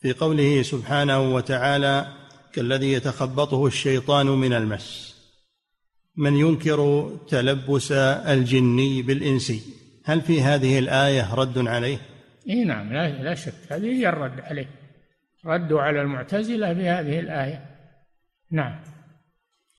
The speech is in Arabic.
في قوله سبحانه وتعالى كالذي يتخبطه الشيطان من المس من ينكر تلبس الجني بالإنسي هل في هذه الآية رد عليه؟ إيه نعم لا, لا شك هذه هي الرد عليه ردوا على المعتزلة بهذه الآية نعم